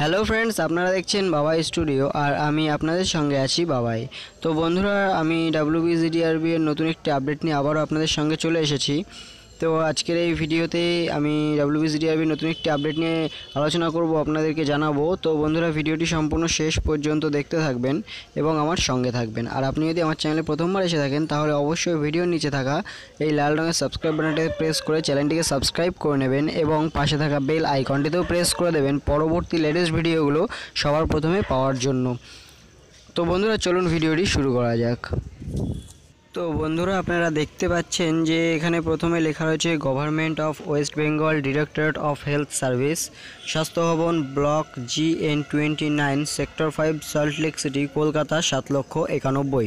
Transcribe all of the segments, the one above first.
hello friends আপনারা দেখছেন বাবাই স্টুডিও আর আমি আপনাদের সঙ্গে আছি বাবাই তো বন্ধুরা আমি ডাব্লিউবিজিডিআরবি এর নতুন একটি আপডেট নিয়ে আবারও আপনাদের সঙ্গে চলে এসেছি তো আজকের এই ভিডিওতে আমি ডাব্লিউবিসিডিআরবির নতুন একটি আপডেট নিয়ে আলোচনা করব আপনাদেরকে জানাবো তো বন্ধুরা ভিডিওটি সম্পূর্ণ শেষ পর্যন্ত দেখতে থাকবেন এবং আমার সঙ্গে থাকবেন আর আপনি যদি আমার চ্যানেলে প্রথমবার এসে থাকেন তাহলে অবশ্যই ভিডিওর নিচে থাকা এই লাল রঙের সাবস্ক্রাইব বাটনটিতে প্রেস করে চ্যানেলটিকে সাবস্ক্রাইব করে নেবেন এবং পাশে থাকা বেল আইকনটিতেও প্রেস করে দেবেন পরবর্তী লেটেস্ট ভিডিওগুলো সবার প্রথমে পাওয়ার জন্য তো বন্ধুরা চলুন ভিডিওটি শুরু করা যাক তো বন্ধুরা আপনারা দেখতে পাচ্ছেন যে এখানে প্রথমে লেখা রয়েছে government of West Bengal directorate of health service স্বাস্থ্যভবন block G N twenty nine sector five Salt Lake City Kolkata সাত লক্ষ একানব্বই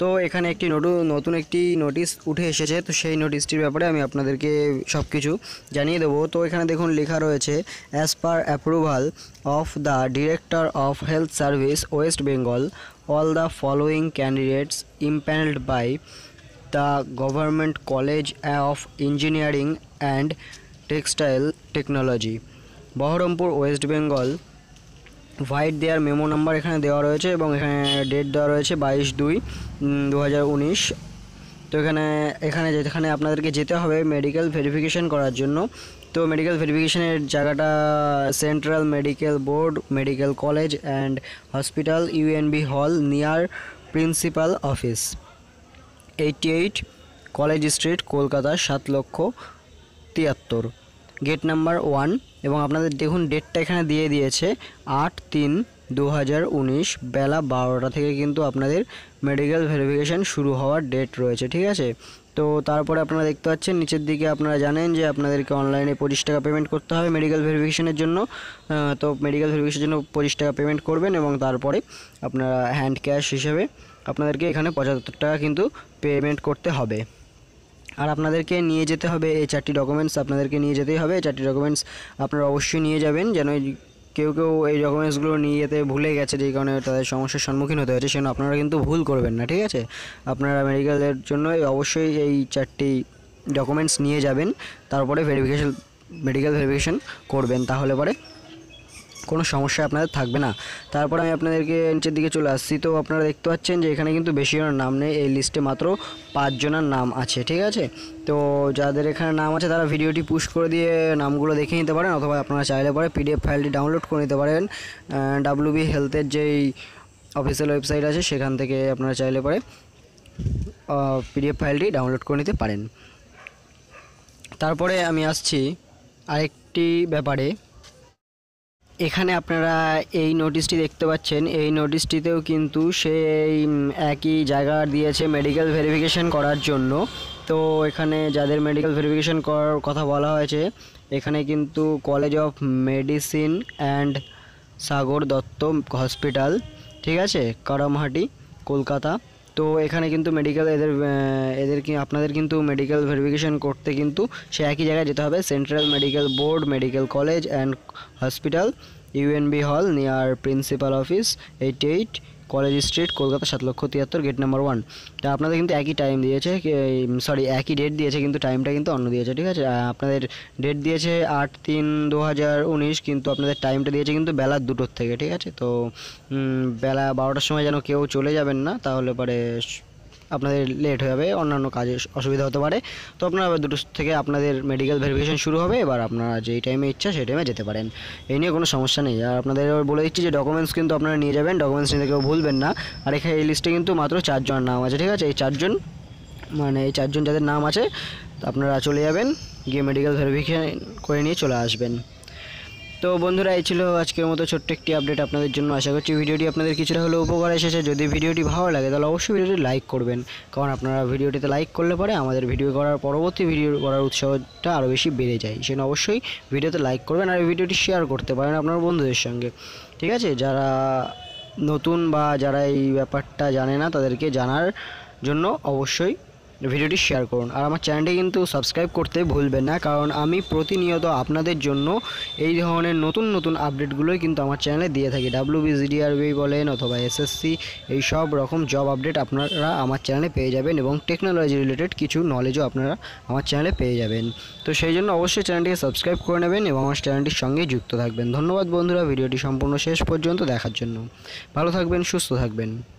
তো এখানে একটি নতুন নতুন একটি নোটিশ উঠে এসেছে তো সেই নোটিশটির ব্যাপারে আমি আপনাদেরকে সব কিছু জানিয়ে দেবো তো এখানে দেখুন লেখা রয়েছে as per approval of the director of health service West Bengal all the following candidates empanelled by the government college of engineering and textile technology Baharampur West Bengal vide দেওয়ার মেমো নাম্বার এখানে দেওয়া রয়েছে এবং এখানে ডেট দেওয়া রয়েছে বাইশ দুই দু তো এখানে এখানে যেখানে আপনাদেরকে যেতে হবে মেডিকেল ভেরিফিকেশান করার জন্য তো মেডিকেল ভেরিফিকেশানের জায়গাটা central medical board medical college and hospital UNB hall near principal office eighty eight college street Kolkata সাত লক্ষ তিয়াত্তর গেট নাম্বার ওয়ান এবং আপনাদের দেখুন ডেটটা এখানে দিয়ে দিয়েছে আট তিন দু বেলা বারোটা থেকে কিন্তু আপনাদের মেডিকেল ভেরিফিকেশান শুরু হওয়ার ডেট রয়েছে ঠিক আছে তো তারপরে আপনারা দেখতে পাচ্ছেন নিচের দিকে আপনারা জানেন যে আপনাদেরকে অনলাইনে পঁচিশ টাকা পেমেন্ট করতে হবে মেডিকেল ভেরিফিকেশনের জন্য তো মেডিকেল ভেরিফিকেশনের জন্য পঁচিশ টাকা পেমেন্ট করবেন এবং তারপরে আপনারা হ্যান্ড ক্যাশ হিসেবে আপনাদেরকে এখানে পঁচাত্তর টাকা কিন্তু পেমেন্ট করতে হবে আর আপনাদেরকে নিয়ে যেতে হবে এই চারটি ডকুমেন্টস আপনাদেরকে নিয়ে যেতেই হবে এই চারটি ডকুমেন্টস আপনারা অবশ্যই নিয়ে যাবেন যেন কেউ কেউ এই ডকুমেন্টসগুলো নিয়ে যেতে ভুলে গেছে যেই কারণে তাদের সমস্যার সম্মুখীন হতে হয়েছে সেজন্য আপনারা কিন্তু ভুল করবেন না ঠিক আছে আপনারা মেডিকেলের জন্য অবশ্যই এই চারটি ডকুমেন্টস নিয়ে যাবেন তারপরে ভেরিফিকেশন মেডিকেল ভেরিফিকেশন করবেন তাহলে পরে কোনো সমস্যা আপনাদের থাকবে না তারপর আমি আপনাদেরকে নিচের দিকে চলে আসছি তো আপনারা দেখতে পাচ্ছেন যে এখানে কিন্তু বেশি জনের নাম নেই এই লিস্টে মাত্র পাঁচজনের নাম আছে ঠিক আছে তো যাদের এখানে নাম আছে তারা ভিডিওটি পুস্ট করে দিয়ে নামগুলো দেখে নিতে পারেন অথবা আপনারা চাইলে পরে পিডিএফ ফাইলটি ডাউনলোড করে নিতে পারেন ডাব্লিউবি হেলথের যেই অফিসিয়াল ওয়েবসাইট আছে সেখান থেকে আপনারা চাইলে পরে পিডিএফ ফাইলটি ডাউনলোড করে নিতে পারেন তারপরে আমি আসছি আরেকটি ব্যাপারে এখানে আপনারা এই নোটিশটি দেখতে পাচ্ছেন এই নোটিশটিতেও কিন্তু সেই একই জায়গা দিয়েছে মেডিকেল ভেরিফিকেশান করার জন্য তো এখানে যাদের মেডিকেল ভেরিফিকেশান করার কথা বলা হয়েছে এখানে কিন্তু college of medicine and Sagar Dutta hospital ঠিক আছে কারামহাটি কলকাতা তো এখানে কিন্তু মেডিকেল এদের এদের কি আপনাদের কিন্তু মেডিকেল ভেরিফিকেশন করতে কিন্তু সেই একই জায়গা যেতে হবে central medical board medical college and hospital UNB hall near principal office 88 college street Kolkata সাত লক্ষ তিয়াত্তর গেট নাম্বার ওয়ান তা আপনাদের কিন্তু একই টাইম দিয়েছে সরি একই ডেট দিয়েছে কিন্তু টাইমটা কিন্তু অন্য দিয়েছে ঠিক আছে আপনাদের ডেট দিয়েছে আট তিন দু হাজার উনিশ কিন্তু আপনাদের টাইমটা দিয়েছে কিন্তু বেলা দুটোর থেকে ঠিক আছে তো বেলা বারোটার সময় যেন কেউ চলে যাবেন না তাহলে পরে আপনাদের লেট হয়ে যাবে অন্যান্য কাজে অসুবিধা হতে পারে তো আপনারা আবার দুটো থেকে আপনাদের মেডিকেল ভেরিফিকেশান শুরু হবে এবার আপনারা যেই টাইমে ইচ্ছা সেই টাইমে যেতে পারেন এই নিয়ে কোনো সমস্যা নেই আর আপনাদের বলে দিচ্ছি যে ডকুমেন্টস কিন্তু আপনারা নিয়ে যাবেন ডকুমেন্টস নিতে কেউ ভুলবেন না আর এখানে এই লিস্টে কিন্তু মাত্র চারজন নাম আছে ঠিক আছে এই চারজন মানে এই চারজন যাদের নাম আছে আপনারা চলে যাবেন গিয়ে মেডিকেল ভেরিফিকেশান করে নিয়ে চলে আসবেন তো বন্ধুরা এই ছিল আজকের মতো ছোট্ট একটি আপডেট আপনাদের জন্য আশা করছি ভিডিওটি আপনাদের কিছুটা হলেও উপকার এসেছে যদি ভিডিওটি ভালো লাগে তাহলে অবশ্যই ভিডিওটি লাইক করবেন কারণ আপনারা ভিডিওটিতে লাইক করলে পরে আমাদের ভিডিও করার পরবর্তী ভিডিও করার উৎসাহটা আরও বেশি বেড়ে যায় সেজন্য অবশ্যই ভিডিওতে লাইক করবেন আর ভিডিওটি শেয়ার করতে পারেন আপনার বন্ধুদের সঙ্গে ঠিক আছে যারা নতুন বা যারা এই ব্যাপারটা জানে না তাদেরকে জানার জন্য অবশ্যই ভিডিওটি শেয়ার করুন আর আমার চ্যানেলটি কিন্তু সাবস্ক্রাইব করতে ভুলবেন না কারণ আমি প্রতিনিয়ত আপনাদের জন্য এই ধরনের নতুন নতুন আপডেটগুলোই কিন্তু আমার চ্যানেলে দিয়ে থাকি ডাব্লিউ বিজিডিআরবি বলেন অথবা এসএসসি এই সব রকম জব আপডেট আপনারা আমার চ্যানেলে পেয়ে যাবেন এবং টেকনোলজি রিলেটেড কিছু নলেজও আপনারা আমার চ্যানেলে পেয়ে যাবেন তো সেই জন্য অবশ্যই চ্যানেলটিকে সাবস্ক্রাইব করে নেবেন এবং আমার চ্যানেলটির সঙ্গে যুক্ত থাকবেন ধন্যবাদ বন্ধুরা ভিডিওটি সম্পূর্ণ শেষ পর্যন্ত দেখার জন্য ভালো থাকবেন সুস্থ থাকবেন